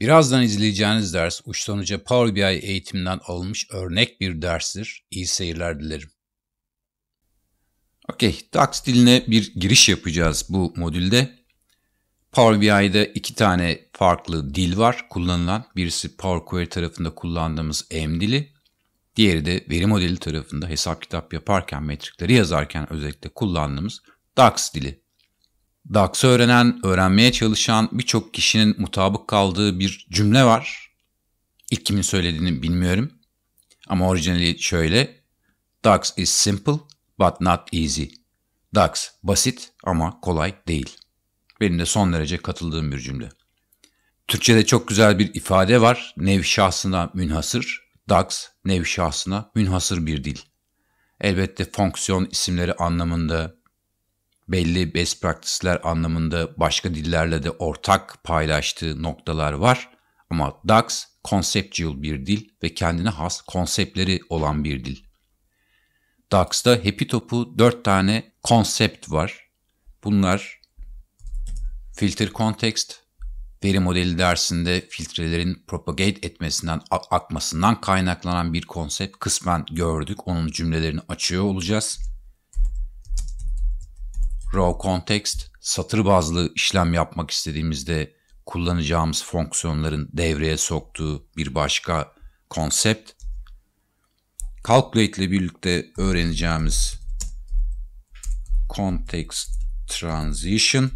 Birazdan izleyeceğiniz ders uçtan uca Power BI eğitiminden alınmış örnek bir derstir. İyi seyirler dilerim. Okey, DAX diline bir giriş yapacağız bu modülde. Power BI'de iki tane farklı dil var kullanılan. Birisi Power Query tarafında kullandığımız M dili. Diğeri de veri modeli tarafında hesap kitap yaparken, metrikleri yazarken özellikle kullandığımız DAX dili. DAX'ı öğrenen, öğrenmeye çalışan birçok kişinin mutabık kaldığı bir cümle var. İlk kimin söylediğini bilmiyorum. Ama orijinali şöyle. DAX is simple but not easy. DAX basit ama kolay değil. Benim de son derece katıldığım bir cümle. Türkçe'de çok güzel bir ifade var. Nev şahsına münhasır, DAX nev şahsına münhasır bir dil. Elbette fonksiyon isimleri anlamında belli best practice'ler anlamında başka dillerle de ortak paylaştığı noktalar var. Ama DAX konseptüel bir dil ve kendine has konseptleri olan bir dil. DAX'da Happy Top'u 4 tane konsept var. Bunlar filter context, veri modeli dersinde filtrelerin propagate etmesinden, akmasından kaynaklanan bir konsept kısmen gördük. Onun cümlelerini açıyor olacağız raw context satır bazlı işlem yapmak istediğimizde kullanacağımız fonksiyonların devreye soktuğu bir başka konsept. Calculate ile birlikte öğreneceğimiz context transition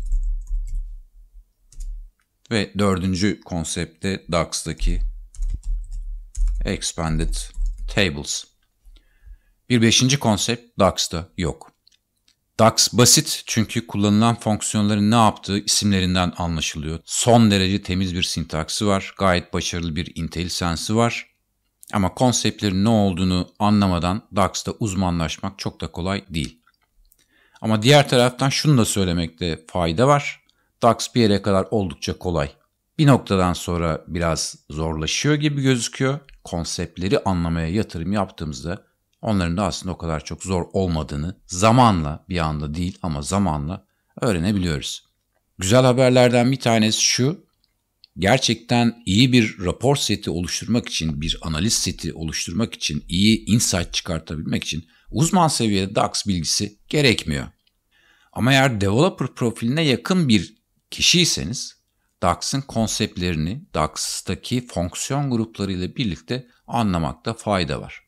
ve dördüncü konsepte DAX'daki expanded tables. Bir beşinci konsept DAX'da yok. DAX basit çünkü kullanılan fonksiyonların ne yaptığı isimlerinden anlaşılıyor. Son derece temiz bir sintaksı var, gayet başarılı bir IntelliSense'i var. Ama konseptlerin ne olduğunu anlamadan DAX'ta uzmanlaşmak çok da kolay değil. Ama diğer taraftan şunu da söylemekte fayda var. DAX bir yere kadar oldukça kolay. Bir noktadan sonra biraz zorlaşıyor gibi gözüküyor. Konseptleri anlamaya yatırım yaptığımızda onların da aslında o kadar çok zor olmadığını zamanla bir anda değil ama zamanla öğrenebiliyoruz. Güzel haberlerden bir tanesi şu. Gerçekten iyi bir rapor seti oluşturmak için, bir analiz seti oluşturmak için, iyi insight çıkartabilmek için uzman seviyede DAX bilgisi gerekmiyor. Ama eğer developer profiline yakın bir kişiyseniz DAX'ın konseptlerini DAX'taki fonksiyon gruplarıyla birlikte anlamakta fayda var.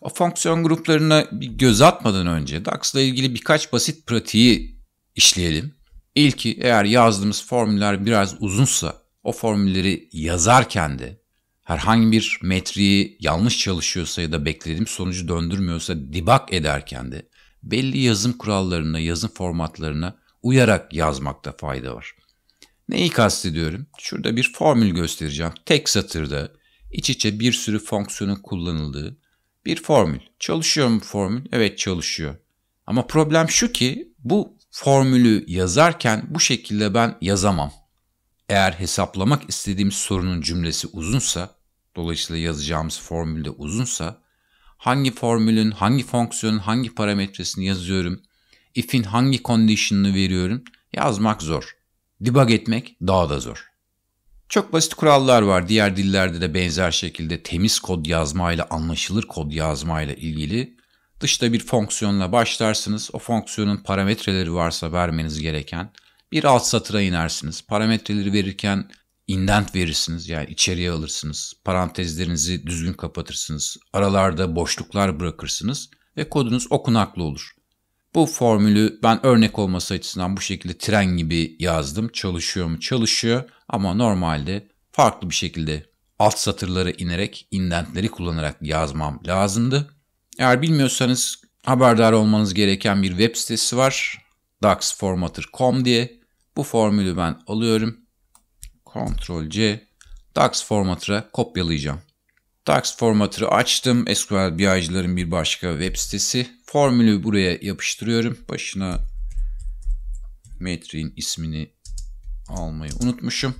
O fonksiyon gruplarına bir göz atmadan önce DAX ilgili birkaç basit pratiği işleyelim. İlki eğer yazdığımız formüller biraz uzunsa o formülleri yazarken de herhangi bir metriği yanlış çalışıyorsa ya da beklediğim sonucu döndürmüyorsa debug ederken de belli yazım kurallarına, yazım formatlarına uyarak yazmakta fayda var. Neyi kastediyorum? Şurada bir formül göstereceğim. Tek satırda iç içe bir sürü fonksiyonun kullanıldığı bir formül. Çalışıyor mu formül? Evet çalışıyor. Ama problem şu ki bu formülü yazarken bu şekilde ben yazamam. Eğer hesaplamak istediğim sorunun cümlesi uzunsa, dolayısıyla yazacağımız formül de uzunsa, hangi formülün, hangi fonksiyonun, hangi parametresini yazıyorum, if'in hangi condition'ını veriyorum yazmak zor. Debug etmek daha da zor. Çok basit kurallar var. Diğer dillerde de benzer şekilde temiz kod yazma ile anlaşılır kod yazma ile ilgili dışta bir fonksiyonla başlarsınız. O fonksiyonun parametreleri varsa vermeniz gereken bir alt satıra inersiniz. Parametreleri verirken indent verirsiniz yani içeriye alırsınız. Parantezlerinizi düzgün kapatırsınız. Aralarda boşluklar bırakırsınız ve kodunuz okunaklı olur. Bu formülü ben örnek olması açısından bu şekilde tren gibi yazdım. Çalışıyor mu? Çalışıyor. Ama normalde farklı bir şekilde alt satırlara inerek indentleri kullanarak yazmam lazımdı. Eğer bilmiyorsanız haberdar olmanız gereken bir web sitesi var. daxformatter.com diye. Bu formülü ben alıyorum. Ctrl C. DAX kopyalayacağım. DAX açtım. SQL BI'cıların bir başka web sitesi. Formülü buraya yapıştırıyorum. Başına metrin ismini almayı unutmuşum.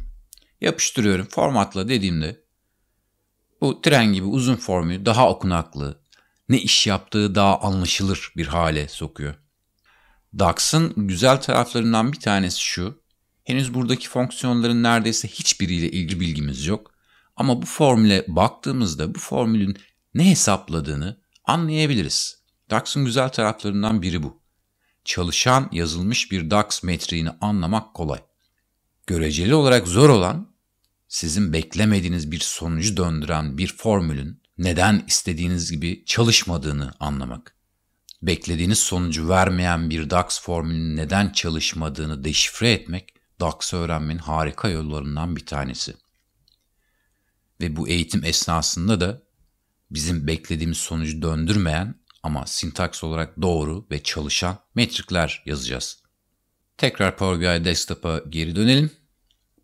Yapıştırıyorum. Formatla dediğimde bu tren gibi uzun formülü daha okunaklı, ne iş yaptığı daha anlaşılır bir hale sokuyor. DAX'ın güzel taraflarından bir tanesi şu. Henüz buradaki fonksiyonların neredeyse hiçbiriyle ilgili bilgimiz yok. Ama bu formüle baktığımızda bu formülün ne hesapladığını anlayabiliriz. DAX'ın güzel taraflarından biri bu. Çalışan yazılmış bir DAX metriğini anlamak kolay göreceli olarak zor olan sizin beklemediğiniz bir sonucu döndüren bir formülün neden istediğiniz gibi çalışmadığını anlamak. Beklediğiniz sonucu vermeyen bir DAX formülünün neden çalışmadığını deşifre etmek DAX öğrenmenin harika yollarından bir tanesi. Ve bu eğitim esnasında da bizim beklediğimiz sonucu döndürmeyen ama sintaks olarak doğru ve çalışan metrikler yazacağız. Tekrar Power BI Desktop'a geri dönelim.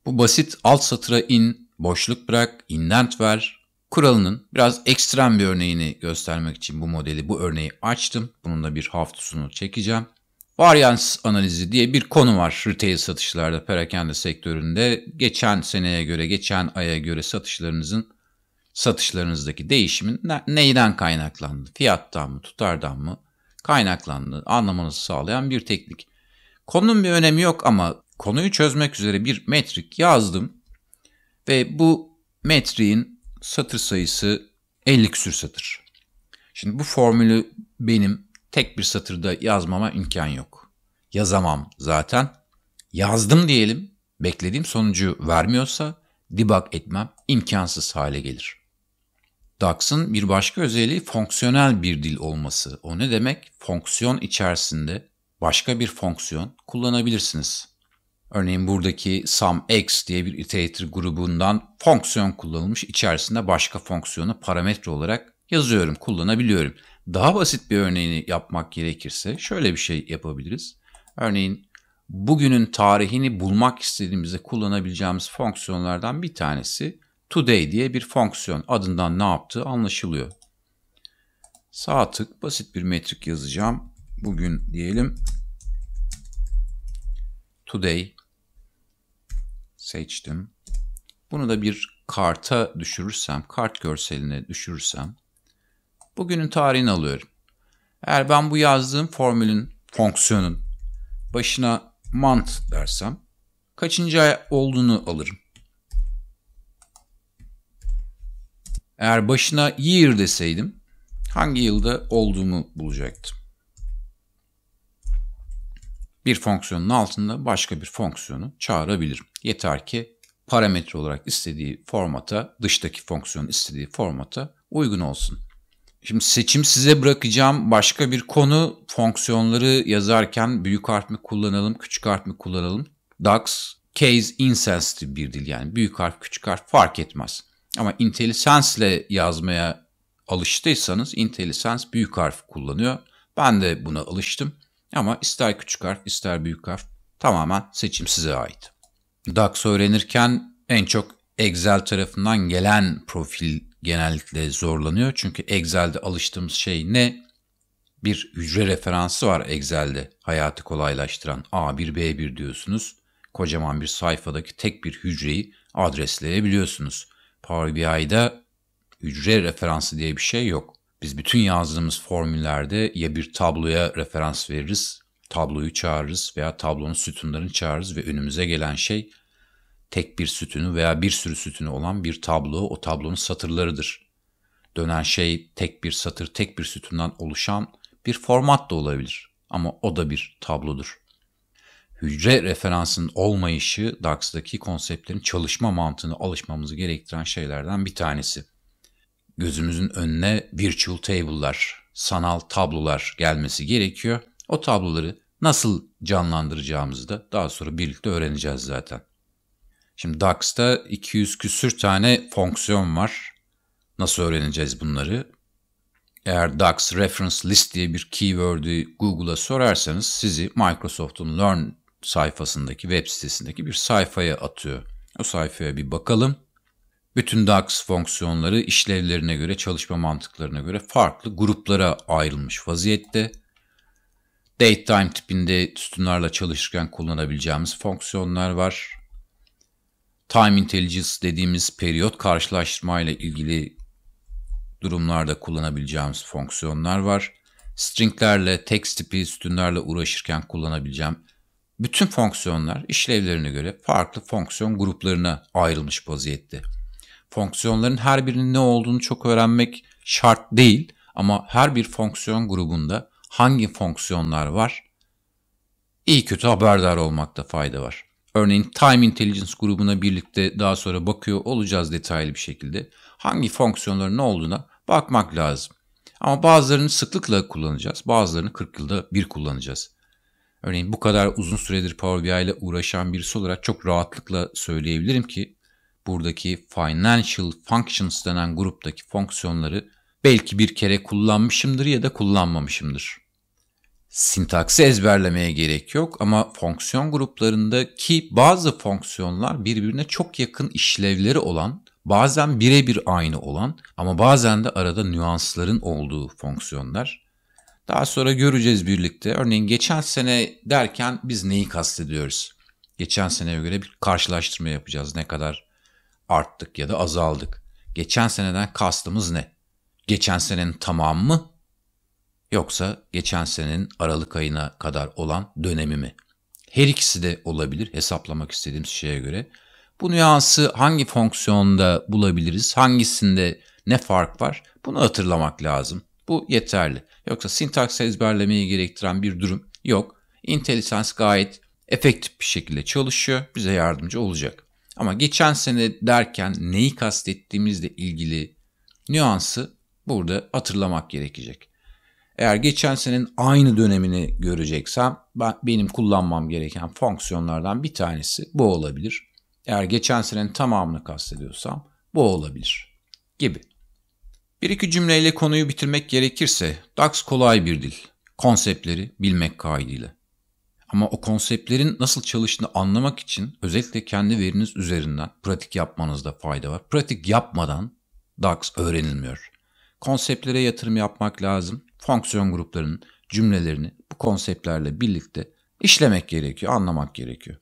Bu basit alt satıra in, boşluk bırak, indent ver kuralının biraz ekstrem bir örneğini göstermek için bu modeli, bu örneği açtım. Bunun da bir haftasını çekeceğim. Varyans analizi diye bir konu var retail satışlarda, perakende sektöründe. Geçen seneye göre, geçen aya göre satışlarınızın, satışlarınızdaki değişimin neyden kaynaklandı? Fiyattan mı, tutardan mı kaynaklandı? Anlamanızı sağlayan bir teknik. Konunun bir önemi yok ama konuyu çözmek üzere bir metrik yazdım ve bu metriğin satır sayısı 50 küsür satır. Şimdi bu formülü benim tek bir satırda yazmama imkan yok. Yazamam zaten. Yazdım diyelim. Beklediğim sonucu vermiyorsa debug etmem imkansız hale gelir. DAX'ın bir başka özelliği fonksiyonel bir dil olması. O ne demek? Fonksiyon içerisinde başka bir fonksiyon kullanabilirsiniz. Örneğin buradaki sumx diye bir iterator grubundan fonksiyon kullanılmış içerisinde başka fonksiyonu parametre olarak yazıyorum, kullanabiliyorum. Daha basit bir örneğini yapmak gerekirse şöyle bir şey yapabiliriz. Örneğin bugünün tarihini bulmak istediğimizde kullanabileceğimiz fonksiyonlardan bir tanesi today diye bir fonksiyon. Adından ne yaptığı anlaşılıyor. Sağ tık basit bir metrik yazacağım bugün diyelim. Today seçtim. Bunu da bir karta düşürürsem, kart görseline düşürürsem bugünün tarihini alıyorum. Eğer ben bu yazdığım formülün, fonksiyonun başına mant dersem kaçıncı ay olduğunu alırım. Eğer başına year deseydim hangi yılda olduğumu bulacaktım bir fonksiyonun altında başka bir fonksiyonu çağırabilir. Yeter ki parametre olarak istediği formata, dıştaki fonksiyonun istediği formata uygun olsun. Şimdi seçim size bırakacağım başka bir konu fonksiyonları yazarken büyük harf mi kullanalım, küçük harf mi kullanalım? DAX, case insensitive bir dil yani büyük harf, küçük harf fark etmez. Ama IntelliSense ile yazmaya alıştıysanız IntelliSense büyük harf kullanıyor. Ben de buna alıştım. Ama ister küçük harf ister büyük harf tamamen seçim size ait. DAX öğrenirken en çok Excel tarafından gelen profil genellikle zorlanıyor. Çünkü Excel'de alıştığımız şey ne? Bir hücre referansı var Excel'de hayatı kolaylaştıran. A1, B1 diyorsunuz. Kocaman bir sayfadaki tek bir hücreyi adresleyebiliyorsunuz. Power BI'de hücre referansı diye bir şey yok. Biz bütün yazdığımız formüllerde ya bir tabloya referans veririz, tabloyu çağırırız veya tablonun sütunlarını çağırırız ve önümüze gelen şey tek bir sütunu veya bir sürü sütunu olan bir tablo, o tablonun satırlarıdır. Dönen şey tek bir satır, tek bir sütundan oluşan bir format da olabilir ama o da bir tablodur. Hücre referansının olmayışı DAX'daki konseptlerin çalışma mantığına alışmamızı gerektiren şeylerden bir tanesi gözümüzün önüne virtual table'lar, sanal tablolar gelmesi gerekiyor. O tabloları nasıl canlandıracağımızı da daha sonra birlikte öğreneceğiz zaten. Şimdi DAX'ta 200 küsür tane fonksiyon var. Nasıl öğreneceğiz bunları? Eğer DAX Reference List diye bir keyword'ü Google'a sorarsanız sizi Microsoft'un Learn sayfasındaki web sitesindeki bir sayfaya atıyor. O sayfaya bir bakalım. Bütün DAX fonksiyonları işlevlerine göre, çalışma mantıklarına göre farklı gruplara ayrılmış vaziyette. Date time tipinde sütunlarla çalışırken kullanabileceğimiz fonksiyonlar var. Time Intelligence dediğimiz periyot karşılaştırma ile ilgili durumlarda kullanabileceğimiz fonksiyonlar var. Stringlerle, text tipi sütunlarla uğraşırken kullanabileceğim bütün fonksiyonlar işlevlerine göre farklı fonksiyon gruplarına ayrılmış vaziyette. Fonksiyonların her birinin ne olduğunu çok öğrenmek şart değil ama her bir fonksiyon grubunda hangi fonksiyonlar var? iyi kötü haberdar olmakta fayda var. Örneğin Time Intelligence grubuna birlikte daha sonra bakıyor olacağız detaylı bir şekilde. Hangi fonksiyonların ne olduğuna bakmak lazım. Ama bazılarını sıklıkla kullanacağız, bazılarını 40 yılda bir kullanacağız. Örneğin bu kadar uzun süredir Power BI ile uğraşan birisi olarak çok rahatlıkla söyleyebilirim ki buradaki financial functions denen gruptaki fonksiyonları belki bir kere kullanmışımdır ya da kullanmamışımdır. Sintaksi ezberlemeye gerek yok ama fonksiyon gruplarındaki bazı fonksiyonlar birbirine çok yakın işlevleri olan, bazen birebir aynı olan ama bazen de arada nüansların olduğu fonksiyonlar. Daha sonra göreceğiz birlikte. Örneğin geçen sene derken biz neyi kastediyoruz? Geçen seneye göre bir karşılaştırma yapacağız. Ne kadar arttık ya da azaldık? Geçen seneden kastımız ne? Geçen senenin tamamı mı? Yoksa geçen senenin Aralık ayına kadar olan dönemi mi? Her ikisi de olabilir hesaplamak istediğimiz şeye göre. Bu nüansı hangi fonksiyonda bulabiliriz? Hangisinde ne fark var? Bunu hatırlamak lazım. Bu yeterli. Yoksa sintaks ezberlemeyi gerektiren bir durum yok. IntelliSense gayet efektif bir şekilde çalışıyor. Bize yardımcı olacak. Ama geçen sene derken neyi kastettiğimizle ilgili nüansı burada hatırlamak gerekecek. Eğer geçen senenin aynı dönemini göreceksem ben, benim kullanmam gereken fonksiyonlardan bir tanesi bu olabilir. Eğer geçen senenin tamamını kastediyorsam bu olabilir gibi. Bir iki cümleyle konuyu bitirmek gerekirse DAX kolay bir dil. Konseptleri bilmek kaydıyla. Ama o konseptlerin nasıl çalıştığını anlamak için özellikle kendi veriniz üzerinden pratik yapmanızda fayda var. Pratik yapmadan DAX öğrenilmiyor. Konseptlere yatırım yapmak lazım. Fonksiyon gruplarının cümlelerini bu konseptlerle birlikte işlemek gerekiyor, anlamak gerekiyor.